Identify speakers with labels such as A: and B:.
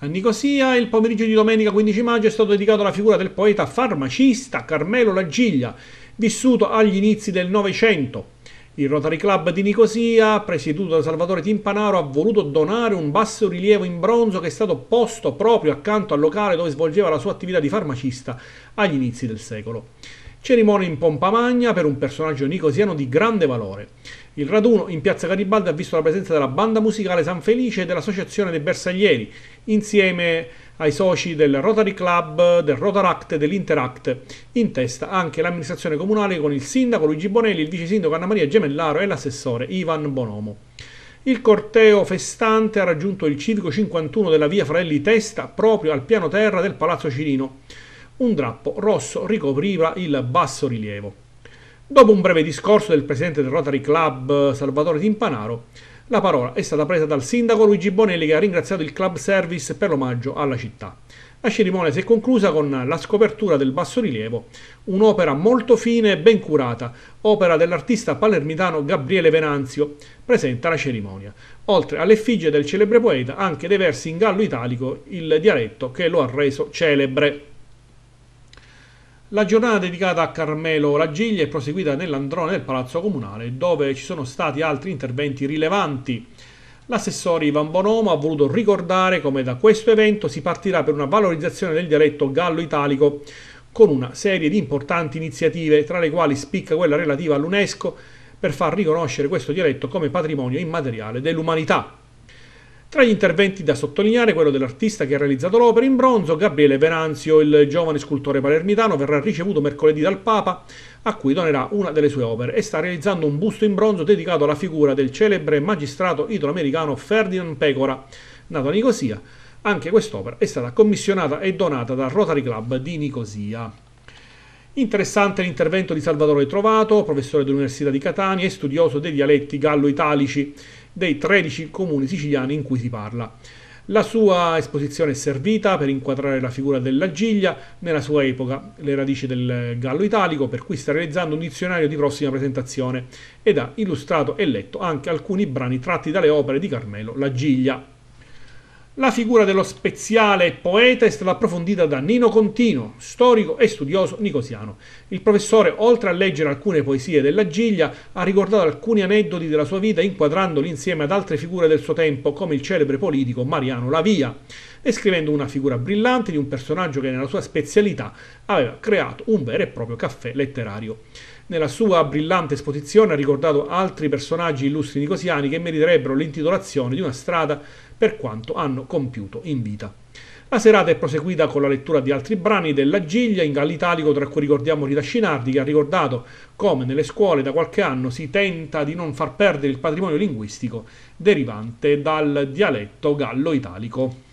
A: A Nicosia il pomeriggio di domenica 15 maggio è stato dedicato alla figura del poeta farmacista Carmelo Lagiglia, vissuto agli inizi del Novecento. Il Rotary Club di Nicosia, presieduto da Salvatore Timpanaro, ha voluto donare un basso rilievo in bronzo che è stato posto proprio accanto al locale dove svolgeva la sua attività di farmacista agli inizi del secolo. Cerimonia in pompa magna per un personaggio nicosiano di grande valore. Il raduno in piazza Garibaldi ha visto la presenza della banda musicale San Felice e dell'associazione dei Bersaglieri, insieme ai soci del Rotary Club, del Rotaract e dell'Interact. In testa anche l'amministrazione comunale con il sindaco Luigi Bonelli, il vice sindaco Anna Maria Gemellaro e l'assessore Ivan Bonomo. Il corteo festante ha raggiunto il civico 51 della via Fratelli Testa proprio al piano terra del Palazzo Cirino un drappo rosso ricopriva il basso rilievo. Dopo un breve discorso del presidente del Rotary Club Salvatore Timpanaro, la parola è stata presa dal sindaco Luigi Bonelli che ha ringraziato il club service per l'omaggio alla città. La cerimonia si è conclusa con la scopertura del bassorilievo, un'opera molto fine e ben curata, opera dell'artista palermitano Gabriele Venanzio, presenta la cerimonia. Oltre all'effigie del celebre poeta, anche dei versi in gallo italico, il dialetto che lo ha reso celebre. La giornata dedicata a Carmelo Raggiglia è proseguita nell'androne del Palazzo Comunale, dove ci sono stati altri interventi rilevanti. L'assessore Ivan Bonomo ha voluto ricordare come da questo evento si partirà per una valorizzazione del dialetto gallo-italico, con una serie di importanti iniziative, tra le quali spicca quella relativa all'UNESCO, per far riconoscere questo dialetto come patrimonio immateriale dell'umanità. Tra gli interventi da sottolineare quello dell'artista che ha realizzato l'opera in bronzo, Gabriele Venanzio, il giovane scultore palermitano, verrà ricevuto mercoledì dal Papa, a cui donerà una delle sue opere, e sta realizzando un busto in bronzo dedicato alla figura del celebre magistrato italoamericano Ferdinand Pecora, nato a Nicosia. Anche quest'opera è stata commissionata e donata dal Rotary Club di Nicosia. Interessante l'intervento di Salvatore Trovato, professore dell'Università di Catania e studioso dei dialetti gallo-italici dei 13 comuni siciliani in cui si parla. La sua esposizione è servita per inquadrare la figura della Giglia nella sua epoca, le radici del gallo italico, per cui sta realizzando un dizionario di prossima presentazione ed ha illustrato e letto anche alcuni brani tratti dalle opere di Carmelo La Giglia. La figura dello speziale poeta è stata approfondita da Nino Contino, storico e studioso nicosiano. Il professore, oltre a leggere alcune poesie della Giglia, ha ricordato alcuni aneddoti della sua vita inquadrandoli insieme ad altre figure del suo tempo, come il celebre politico Mariano Lavia e scrivendo una figura brillante di un personaggio che nella sua specialità aveva creato un vero e proprio caffè letterario. Nella sua brillante esposizione ha ricordato altri personaggi illustri nicosiani che meriterebbero l'intitolazione di una strada per quanto hanno compiuto in vita. La serata è proseguita con la lettura di altri brani della Giglia in gallitalico, tra cui ricordiamo Rita Scinardi, che ha ricordato come nelle scuole da qualche anno si tenta di non far perdere il patrimonio linguistico derivante dal dialetto gallo-italico.